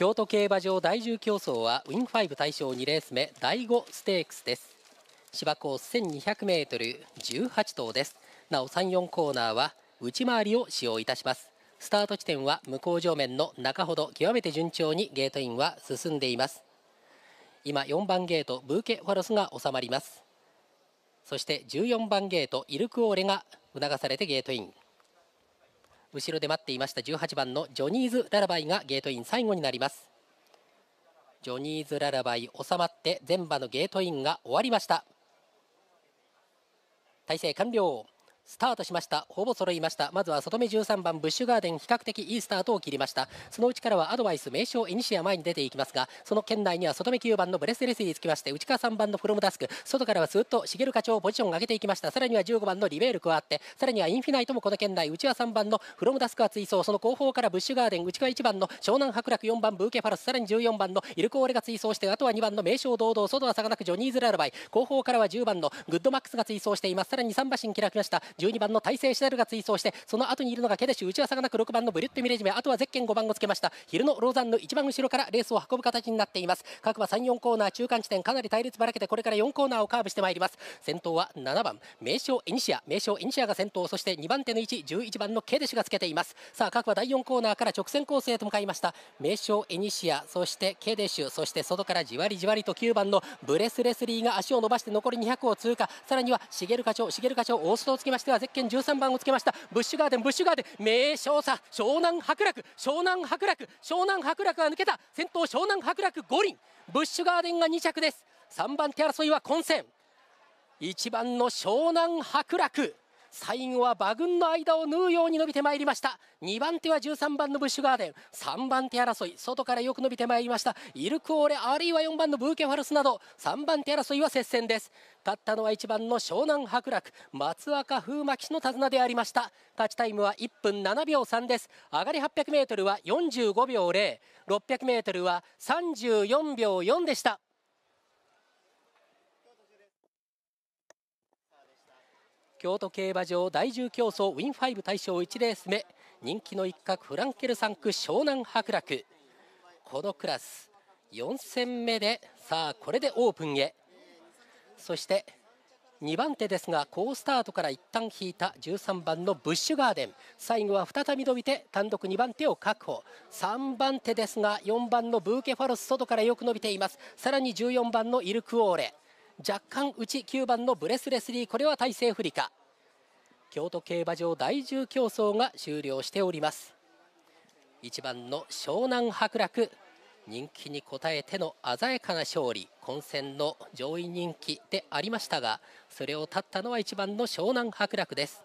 京都競馬場第10競争はウィン5対象2レース目第5ステークスです芝コース 1200m18 頭ですなお34コーナーは内回りを使用いたしますスタート地点は向こう上面の中ほど極めて順調にゲートインは進んでいます今4番ゲートブーケファロスが収まりますそして14番ゲートイルクオーレが促されてゲートイン後ろで待っていました18番のジョニーズ・ララバイがゲートイン最後になりますジョニーズ・ララバイ収まって全馬のゲートインが終わりました体制完了スタートしましたほぼ揃いましたまずは外目13番ブッシュガーデン比較的いいスタートを切りましたそのうちからはアドバイス名称イニシア前に出ていきますがその圏内には外目9番のブレスレスにつきまして内川3番のフロムダスク外からはずっと茂課長ポジションを上げていきましたさらには15番のリベール加わってさらにはインフィナイトもこの圏内内は3番のフロムダスクは追走その後方からブッシュガーデン内側1番の湘南白楽4番ブーケファロスさらに14番のイルコーレが追走してあとは2番の名称堂々外は差がなくジョニーズ・ラルバイ後方からは10番のグッドマックスが追走していますさらに3馬身開きました12番の大勢シダルが追走してその後にいるのがケデシュ内浅がなく6番のブリュッペミレジメあとはゼッケン5番をつけました昼のローザンヌ一番後ろからレースを運ぶ形になっています各は34コーナー中間地点かなり対立ばらけてこれから4コーナーをカーブしてまいります先頭は7番名称イニシア名称イニシアが先頭そして2番手の位置1 1番のケデシュがつけていますさあ各は第4コーナーから直線コースへと向かいました名称イニシアそしてケデシュそして外からじわりじわりと9番のブレスレスリーが足を伸ばして残り200を通過さらにはシゲル課長シゲル課長オーストをつきましてがゼッケン13番をつけましたブッシュガーデンブッシュガーデン名勝差湘南伯楽湘南伯楽湘南伯楽が抜けた先頭湘南伯楽五輪ブッシュガーデンが2着です3番手争いは混戦1番の湘南伯楽最後は馬群の間を縫うように伸びてまいりました2番手は13番のブッシュガーデン3番手争い外からよく伸びてまいりましたイルクオーレあるいは4番のブーケファルスなど3番手争いは接戦です勝ったのは1番の湘南白楽松若風磨騎士の手綱でありました勝ちタイムは1分7秒3です上がり 800m は45秒 0600m は34秒4でした京都競馬場第10競争ウィンファイブ大賞1レース目人気の一角フランケル3区湘南伯楽このクラス4戦目でさあこれでオープンへそして2番手ですが好スタートから一旦引いた13番のブッシュガーデン最後は再び伸びて単独2番手を確保3番手ですが4番のブーケファロス外からよく伸びていますさらに14番のイルクオーレ若干内9番のブレスレスリーこれは体勢不利か京都競馬場第10競争が終了しております1番の湘南伯楽人気に応えての鮮やかな勝利混戦の上位人気でありましたがそれを絶ったのは1番の湘南伯楽です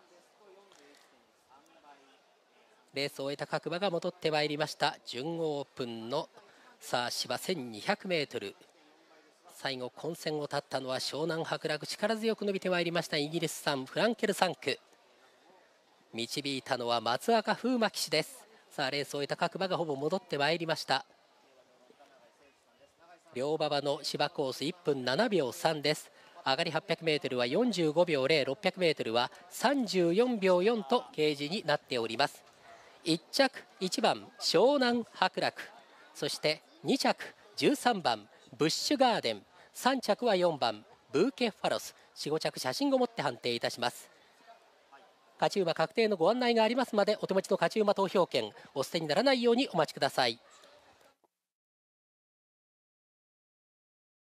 レースを終えた各馬が戻ってまいりました準オープンのさあ芝 1200m 最後混戦を立ったのは湘南伯楽力強く伸びてまいりましたイギリス産フランケル3区導いたのは松岡風磨騎手ですさあレースを終えた各馬がほぼ戻ってまいりました両馬場の芝コース1分7秒3です上がり 800m は45秒0 6 0 0 m は34秒4とゲージになっております1着1番湘南伯楽そして2着13番ブッシュガーデン3着は4番ブーケ・ファロス45着写真を持って判定いたします勝ち馬確定のご案内がありますまでお手持ちの勝ち馬投票券お捨てにならないようにお待ちください